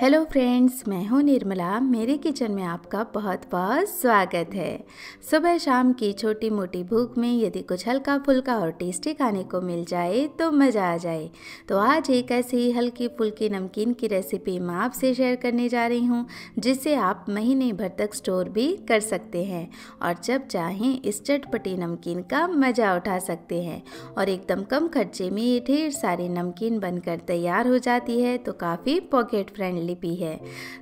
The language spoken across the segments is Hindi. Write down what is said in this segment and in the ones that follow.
हेलो फ्रेंड्स मैं हूं निर्मला मेरे किचन में आपका बहुत बहुत स्वागत है सुबह शाम की छोटी मोटी भूख में यदि कुछ हल्का फुल्का और टेस्टी खाने को मिल जाए तो मज़ा आ जाए तो आज एक ऐसी ही हल्की फुल्की नमकीन की रेसिपी मैं आपसे शेयर करने जा रही हूं जिसे आप महीने भर तक स्टोर भी कर सकते हैं और जब चाहें इस चटपटी नमकीन का मज़ा उठा सकते हैं और एकदम कम खर्चे में ये ढेर सारी नमकीन बनकर तैयार हो जाती है तो काफ़ी पॉकेट फ्रेंडली डाल है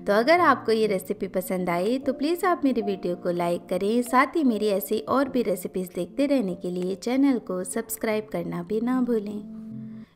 तो अगर आपको ये रेसिपी पसंद आई तो प्लीज़ आप मेरी वीडियो को लाइक करें साथ ही मेरी ऐसी और भी रेसिपीज़ देखते रहने के लिए चैनल को सब्सक्राइब करना भी ना भूलें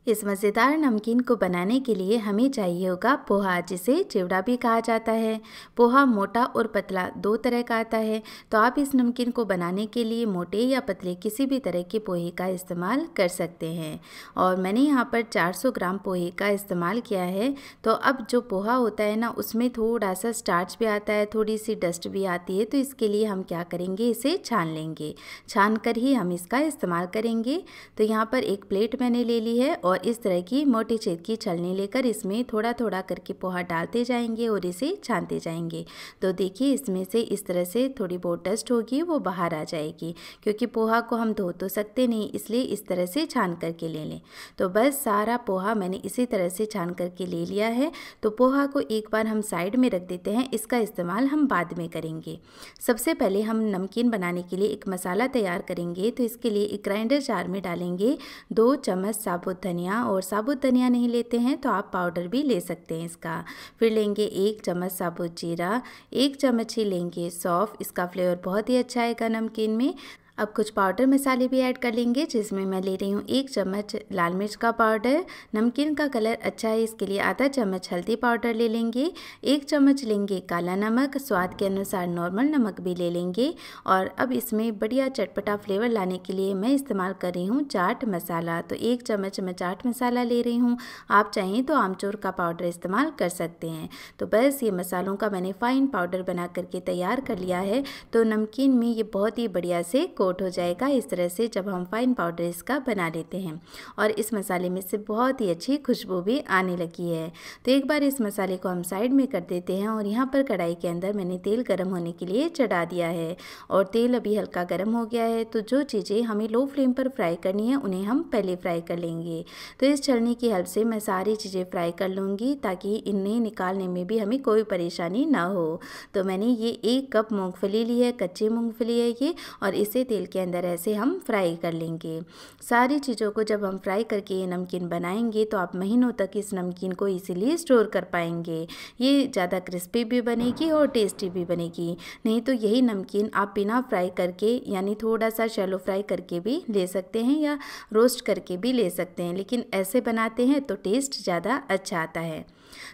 इस मज़ेदार नमकीन को बनाने के लिए हमें चाहिए होगा पोहा जिसे चिवड़ा भी कहा जाता है पोहा मोटा और पतला दो तरह का आता है तो आप इस नमकीन को बनाने के लिए मोटे या पतले किसी भी तरह के पोहे का इस्तेमाल कर सकते हैं और मैंने यहाँ पर 400 ग्राम पोहे का इस्तेमाल किया है तो अब जो पोहा होता है ना उसमें थोड़ा सा स्टार्च भी आता है थोड़ी सी डस्ट भी आती है तो इसके लिए हम क्या करेंगे इसे छान लेंगे छान कर ही हम इसका इस्तेमाल करेंगे तो यहाँ पर एक प्लेट मैंने ले ली है और और इस तरह की मोटी छेद की छलनी लेकर इसमें थोड़ा थोड़ा करके पोहा डालते जाएंगे और इसे छानते जाएंगे तो देखिए इसमें से इस तरह से थोड़ी बहुत डस्ट होगी वो बाहर आ जाएगी क्योंकि पोहा को हम धो तो सकते नहीं इसलिए इस तरह से छान करके ले लें तो बस सारा पोहा मैंने इसी तरह से छान करके ले लिया है तो पोहा को एक बार हम साइड में रख देते हैं इसका इस्तेमाल हम बाद में करेंगे सबसे पहले हम नमकीन बनाने के लिए एक मसाला तैयार करेंगे तो इसके लिए एक ग्राइंडर जार में डालेंगे दो चम्मच साबुत धनिया धनिया और साबुत धनिया नहीं लेते हैं तो आप पाउडर भी ले सकते हैं इसका फिर लेंगे एक चम्मच साबुत जीरा एक चम्मच ही लेंगे सौफ़ इसका फ्लेवर बहुत ही अच्छा आएगा नमकीन में अब कुछ पाउडर मसाले भी ऐड कर लेंगे जिसमें मैं ले रही हूँ एक चम्मच लाल मिर्च का पाउडर नमकीन का कलर अच्छा है इसके लिए आधा चम्मच हल्दी पाउडर ले लेंगे एक चम्मच लेंगे काला नमक स्वाद के अनुसार नॉर्मल नमक भी ले लेंगे और अब इसमें बढ़िया चटपटा फ्लेवर लाने के लिए मैं इस्तेमाल कर रही हूँ चाट मसाला तो एक चम्मच मैं चाट मसाला ले रही हूँ आप चाहें तो आमचूर का पाउडर इस्तेमाल कर सकते हैं तो बस ये मसालों का मैंने फ़ाइन पाउडर बना करके तैयार कर लिया है तो नमकीन में ये बहुत ही बढ़िया से को कोट हो जाएगा इस तरह से जब हम फाइन पाउडर इसका बना लेते हैं और इस मसाले में से बहुत ही अच्छी खुशबू भी आने लगी है तो एक बार इस मसाले को हम साइड में कर देते हैं और यहाँ पर कढ़ाई के अंदर मैंने तेल गर्म होने के लिए चढ़ा दिया है और तेल अभी हल्का गर्म हो गया है तो जो चीज़ें हमें लो फ्लेम पर फ्राई करनी है उन्हें हम पहले फ्राई कर लेंगे तो इस छलनी की हेल्प से मैं सारी चीज़ें फ्राई कर लूँगी ताकि इन्हें निकालने में भी हमें कोई परेशानी ना हो तो मैंने ये एक कप मूँगफली ली है कच्ची मूँगफली है ये और इसे तेल के अंदर ऐसे हम फ्राई कर लेंगे सारी चीज़ों को जब हम फ्राई करके ये नमकीन बनाएंगे तो आप महीनों तक इस नमकीन को इसीलिए स्टोर कर पाएंगे ये ज़्यादा क्रिस्पी भी बनेगी और टेस्टी भी बनेगी नहीं तो यही नमकीन आप बिना फ्राई करके यानी थोड़ा सा शैलो फ्राई करके भी ले सकते हैं या रोस्ट करके भी ले सकते हैं लेकिन ऐसे बनाते हैं तो टेस्ट ज़्यादा अच्छा आता है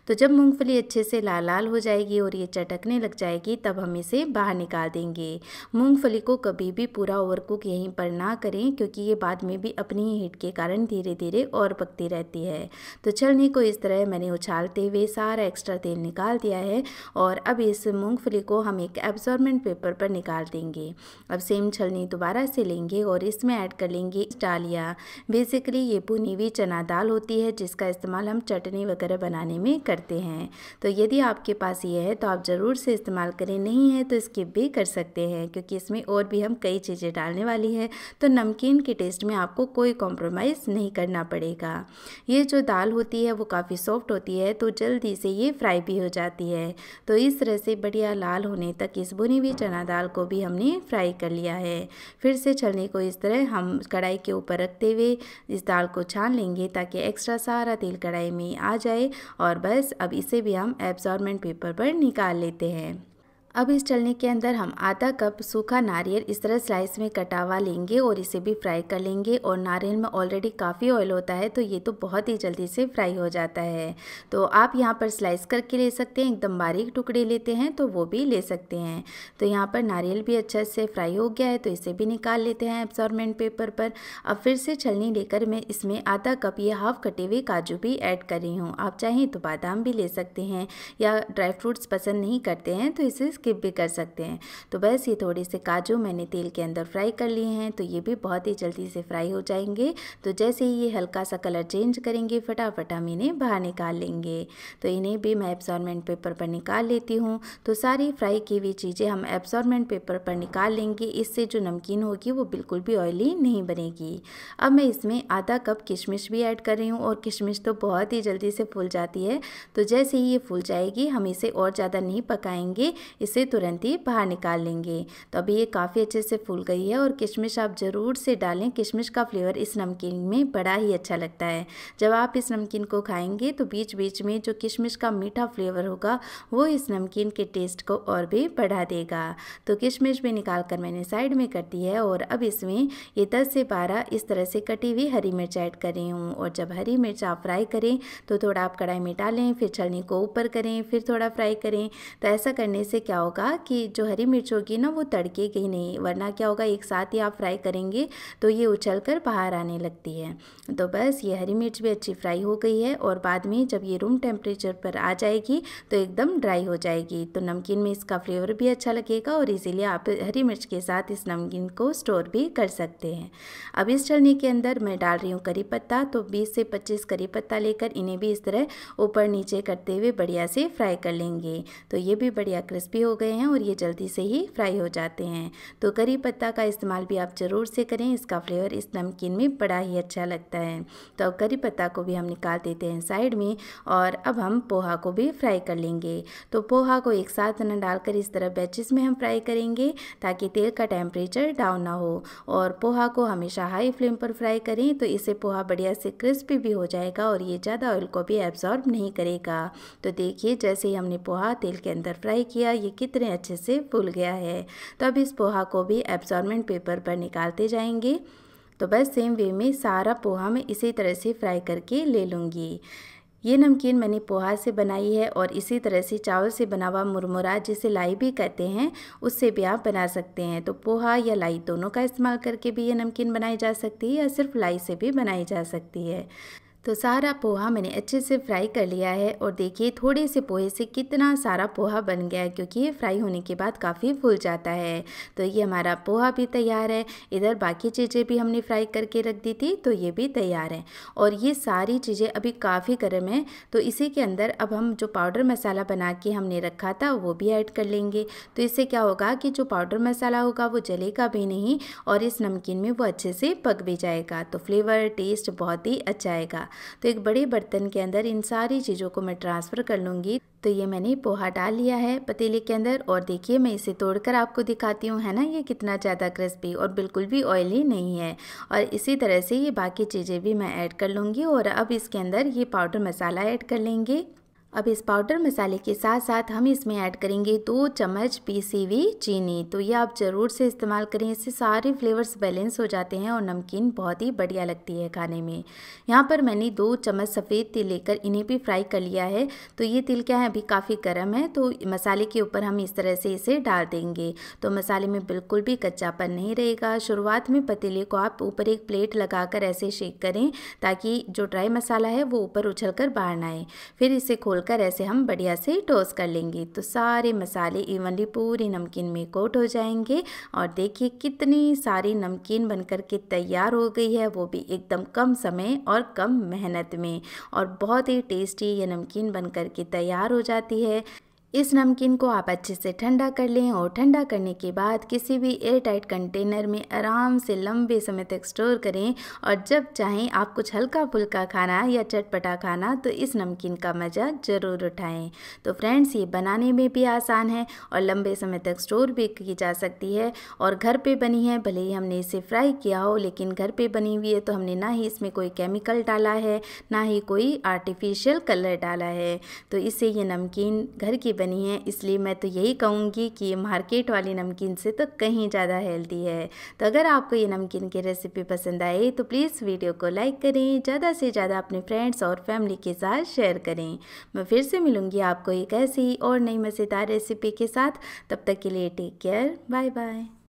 तो जब मूंगफली अच्छे से लाल लाल हो जाएगी और ये चटकने लग जाएगी तब हम इसे बाहर निकाल देंगे मूंगफली को कभी भी पूरा ओवर कुक यहीं पर ना करें क्योंकि ये बाद में भी अपनी ही हीट के कारण धीरे धीरे और पकती रहती है तो छलनी को इस तरह मैंने उछालते हुए सारा एक्स्ट्रा तेल निकाल दिया है और अब इस मूँगफली को हम एक एब्जॉर्बेंट पेपर पर निकाल देंगे अब सेम छलनी दोबारा से लेंगे और इसमें ऐड कर लेंगे डालिया बेसिकली ये भुनी हुई चना दाल होती है जिसका इस्तेमाल हम चटनी वगैरह बनाने में में करते हैं तो यदि आपके पास ये है तो आप ज़रूर से इस्तेमाल करें नहीं है तो स्किप भी कर सकते हैं क्योंकि इसमें और भी हम कई चीज़ें डालने वाली है तो नमकीन के टेस्ट में आपको कोई कॉम्प्रोमाइज़ नहीं करना पड़ेगा ये जो दाल होती है वो काफ़ी सॉफ्ट होती है तो जल्दी से ये फ्राई भी हो जाती है तो इस तरह से बढ़िया लाल होने तक इस भुनी हुई चना दाल को भी हमने फ्राई कर लिया है फिर से छलने को इस तरह हम कढ़ाई के ऊपर रखते हुए इस दाल को छान लेंगे ताकि एक्स्ट्रा सारा तेल कढ़ाई में आ जाए और और बस अब इसे भी हम एब्जॉर्बेंट पेपर पर निकाल लेते हैं अब इस चलनी के अंदर हम आधा कप सूखा नारियल इस तरह स्लाइस में कटावा लेंगे और इसे भी फ्राई कर लेंगे और नारियल में ऑलरेडी काफ़ी ऑयल होता है तो ये तो बहुत ही जल्दी से फ्राई हो जाता है तो आप यहाँ पर स्लाइस करके ले सकते हैं एकदम बारीक टुकड़े लेते हैं तो वो भी ले सकते हैं तो यहाँ पर नारियल भी अच्छे से फ्राई हो गया है तो इसे भी निकाल लेते हैं एब्सॉर्मेंट पेपर पर अब फिर से छलनी लेकर मैं इसमें आधा कप ये हाफ कटे हुए काजू भी ऐड कर रही हूँ आप चाहें तो बादाम भी ले सकते हैं या ड्राई फ्रूट्स पसंद नहीं करते हैं तो इसे स्किप भी कर सकते हैं तो बस ये थोड़े से काजू मैंने तेल के अंदर फ्राई कर लिए हैं तो ये भी बहुत ही जल्दी से फ्राई हो जाएंगे तो जैसे ही ये हल्का सा कलर चेंज करेंगे फटाफट हम इन्हें बाहर निकाल लेंगे तो इन्हें भी मैं एब्सॉर्मेंट पेपर पर निकाल लेती हूँ तो सारी फ्राई की हुई चीज़ें हम एब्सॉर्मेंट पेपर पर निकाल लेंगे इससे जो नमकीन होगी वो बिल्कुल भी ऑयली नहीं बनेगी अब मैं इसमें आधा कप किशमिश भी ऐड कर रही हूँ और किशमिश तो बहुत ही जल्दी से फूल जाती है तो जैसे ही ये फूल जाएगी हम इसे और ज़्यादा नहीं पकाएंगे इस उसे तुरंत ही बाहर निकाल लेंगे तो अभी ये काफ़ी अच्छे से फूल गई है और किशमिश आप ज़रूर से डालें किशमिश का फ्लेवर इस नमकीन में बड़ा ही अच्छा लगता है जब आप इस नमकीन को खाएंगे तो बीच बीच में जो किशमिश का मीठा फ्लेवर होगा वो इस नमकीन के टेस्ट को और भी बढ़ा देगा तो किशमिश भी निकाल कर मैंने साइड में कर दी है और अब इसमें ये दस से बारह इस तरह से कटी हुई हरी मिर्च ऐड कर रही हूँ और जब हरी मिर्च आप फ्राई करें तो थोड़ा आप कढ़ाई में डालें फिर छलनी को ऊपर करें फिर थोड़ा फ्राई करें तो ऐसा करने से क्या होगा कि जो हरी मिर्च होगी ना वो तड़केगी ही नहीं वरना क्या होगा एक साथ ही आप फ्राई करेंगे तो ये उछल कर बाहर आने लगती है तो बस ये हरी मिर्च भी अच्छी फ्राई हो गई है और बाद में जब ये रूम टेम्परेचर पर आ जाएगी तो एकदम ड्राई हो जाएगी तो नमकीन में इसका फ्लेवर भी अच्छा लगेगा और इसीलिए आप हरी मिर्च के साथ इस नमकीन को स्टोर भी कर सकते हैं अब इस चलनी के अंदर मैं डाल रही हूँ करी पत्ता तो बीस से पच्चीस करी पत्ता लेकर इन्हें भी इस तरह ऊपर नीचे करते हुए बढ़िया से फ्राई कर लेंगे तो ये भी बढ़िया क्रिस्पी हो गए हैं और ये जल्दी से ही फ्राई हो जाते हैं तो करी पत्ता का इस्तेमाल भी आप ज़रूर से करें इसका फ्लेवर इस नमकीन में बड़ा ही अच्छा लगता है तो अब करी पत्ता को भी हम निकाल देते हैं साइड में और अब हम पोहा को भी फ्राई कर लेंगे तो पोहा को एक साथ न डालकर इस तरह बैचेस में हम फ्राई करेंगे ताकि तेल का टेम्परेचर डाउन ना हो और पोहा को हमेशा हाई फ्लेम पर फ्राई करें तो इससे पोहा बढ़िया से क्रिस्पी भी हो जाएगा और ये ज़्यादा ऑयल को भी एब्जॉर्ब नहीं करेगा तो देखिए जैसे ही हमने पोहा तेल के अंदर फ्राई किया ये कितने अच्छे से फूल गया है तो अब इस पोहा को भी एब्जॉर्मेंट पेपर पर निकालते जाएंगे तो बस सेम वे में सारा पोहा मैं इसी तरह से फ्राई करके ले लूँगी ये नमकीन मैंने पोहा से बनाई है और इसी तरह से चावल से बना हुआ मुरमुरा जिसे लाई भी कहते हैं उससे भी आप बना सकते हैं तो पोहा या लाई दोनों का इस्तेमाल करके भी ये नमकीन बनाई जा सकती है या सिर्फ लाई से भी बनाई जा सकती है तो सारा पोहा मैंने अच्छे से फ्राई कर लिया है और देखिए थोड़े से पोहे से कितना सारा पोहा बन गया है क्योंकि ये फ्राई होने के बाद काफ़ी फूल जाता है तो ये हमारा पोहा भी तैयार है इधर बाकी चीज़ें भी हमने फ्राई करके रख दी थी तो ये भी तैयार है और ये सारी चीज़ें अभी काफ़ी गर्म है तो इसी के अंदर अब हम जो पाउडर मसाला बना के हमने रखा था वो भी ऐड कर लेंगे तो इससे क्या होगा कि जो पाउडर मसाला होगा वो जलेगा भी नहीं और इस नमकीन में वो अच्छे से पक भी जाएगा तो फ्लेवर टेस्ट बहुत ही अच्छा आएगा तो एक बड़े बर्तन के अंदर इन सारी चीज़ों को मैं ट्रांसफ़र कर लूँगी तो ये मैंने पोहा डाल लिया है पतीले के अंदर और देखिए मैं इसे तोड़कर आपको दिखाती हूँ है ना ये कितना ज़्यादा क्रिस्पी और बिल्कुल भी ऑयली नहीं है और इसी तरह से ये बाकी चीज़ें भी मैं ऐड कर लूँगी और अब इसके अंदर ये पाउडर मसाला ऐड कर लेंगे अब इस पाउडर मसाले के साथ साथ हम इसमें ऐड करेंगे दो चम्मच पीसी हुई चीनी तो ये आप ज़रूर से इस्तेमाल करें इससे सारे फ्लेवर्स बैलेंस हो जाते हैं और नमकीन बहुत ही बढ़िया लगती है खाने में यहाँ पर मैंने दो चम्मच सफ़ेद तिल लेकर इन्हें भी फ्राई कर लिया है तो ये तिल क्या है अभी काफ़ी गर्म है तो मसाले के ऊपर हम इस तरह से इसे डाल देंगे तो मसाले में बिल्कुल भी कच्चापन नहीं रहेगा शुरुआत में पतीले को आप ऊपर एक प्लेट लगा ऐसे शेक करें ताकि जो ड्राई मसाला है वो ऊपर उछल कर बाहर ना आए फिर इसे खोल छोड़कर ऐसे हम बढ़िया से टोस कर लेंगे तो सारे मसाले इवनली पूरी नमकीन में कोट हो जाएंगे और देखिए कितनी सारी नमकीन बनकर के तैयार हो गई है वो भी एकदम कम समय और कम मेहनत में और बहुत ही टेस्टी ये नमकीन बनकर के तैयार हो जाती है इस नमकीन को आप अच्छे से ठंडा कर लें और ठंडा करने के बाद किसी भी एयरटाइट कंटेनर में आराम से लंबे समय तक स्टोर करें और जब चाहें आप कुछ हल्का फुल्का खाना या चटपटा खाना तो इस नमकीन का मज़ा ज़रूर उठाएं तो फ्रेंड्स ये बनाने में भी आसान है और लंबे समय तक स्टोर भी की जा सकती है और घर पर बनी है भले ही हमने इसे फ्राई किया हो लेकिन घर पर बनी हुई है तो हमने ना ही इसमें कोई केमिकल डाला है ना ही कोई आर्टिफिशियल कलर डाला है तो इससे ये नमकीन घर की बनी है इसलिए मैं तो यही कहूँगी कि ये मार्केट वाली नमकीन से तो कहीं ज़्यादा हेल्दी है तो अगर आपको ये नमकीन की रेसिपी पसंद आए तो प्लीज़ वीडियो को लाइक करें ज़्यादा से ज़्यादा अपने फ्रेंड्स और फैमिली के साथ शेयर करें मैं फिर से मिलूँगी आपको एक ऐसी और नई मज़ेदार रेसिपी के साथ तब तक के लिए टेक केयर बाय बाय